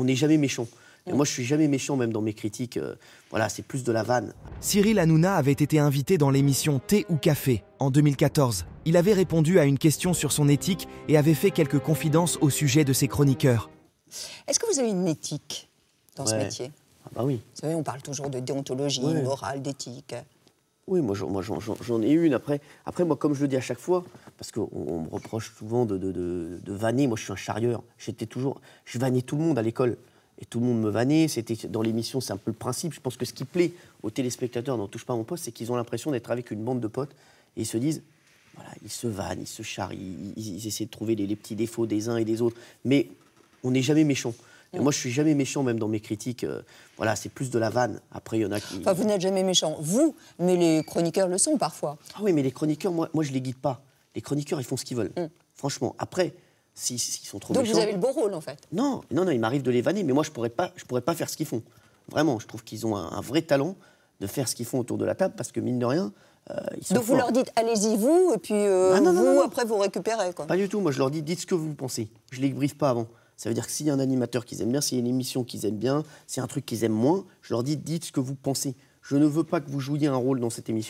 on n'est jamais méchant. moi, je suis jamais méchant, même dans mes critiques. Euh, voilà, c'est plus de la vanne. Cyril Hanouna avait été invité dans l'émission Thé ou Café en 2014. Il avait répondu à une question sur son éthique et avait fait quelques confidences au sujet de ses chroniqueurs. Est-ce que vous avez une éthique dans ce métier ah bah oui. Vous savez, on parle toujours de déontologie, morale, d'éthique. Oui, moi, j'en, ai une. Après, après, moi, comme je le dis à chaque fois, parce qu'on me reproche souvent de, vanner, moi, je suis un charrieur. J'étais toujours, je vannais tout le monde à l'école. Et tout le monde me vannait. C'était, dans l'émission, c'est un peu le principe. Je pense que ce qui plaît aux téléspectateurs n'en Touche pas à mon poste, c'est qu'ils ont l'impression d'être avec une bande de potes. Et ils se disent, voilà, ils se vannent, ils se charrient, ils, essaient de trouver les petits défauts des uns et des autres. Mais on n'est jamais méchant moi, je suis jamais méchant, même dans mes critiques. Euh, voilà, c'est plus de la vanne. Après, il y en a qui. Enfin, vous n'êtes jamais méchant, vous, mais les chroniqueurs le sont parfois. Ah oui, mais les chroniqueurs, moi, moi je les guide pas. Les chroniqueurs, ils font ce qu'ils veulent. Mm. Franchement, après. S'ils sont trop Donc vous avez le bon rôle en fait. Non, non, non, il m'arrive de les vanner, mais moi je pourrais pas, je pourrais pas faire ce qu'ils font. Vraiment, je trouve qu'ils ont un, vrai talent de faire ce qu'ils font autour de la table parce que mine de rien, euh, Donc vous leur dites allez-y vous et puis euh, ah, non, non, vous après vous récupérez quoi. Pas du tout, moi je leur dis dites ce que vous pensez. Je les brise pas avant. Ça veut dire que s'il y a un animateur qu'ils aiment bien, s'il y a une émission qu'ils aiment bien, s'il y a un truc qu'ils aiment moins, je leur dis dites ce que vous pensez. Je ne veux pas que vous jouiez un rôle dans cette émission.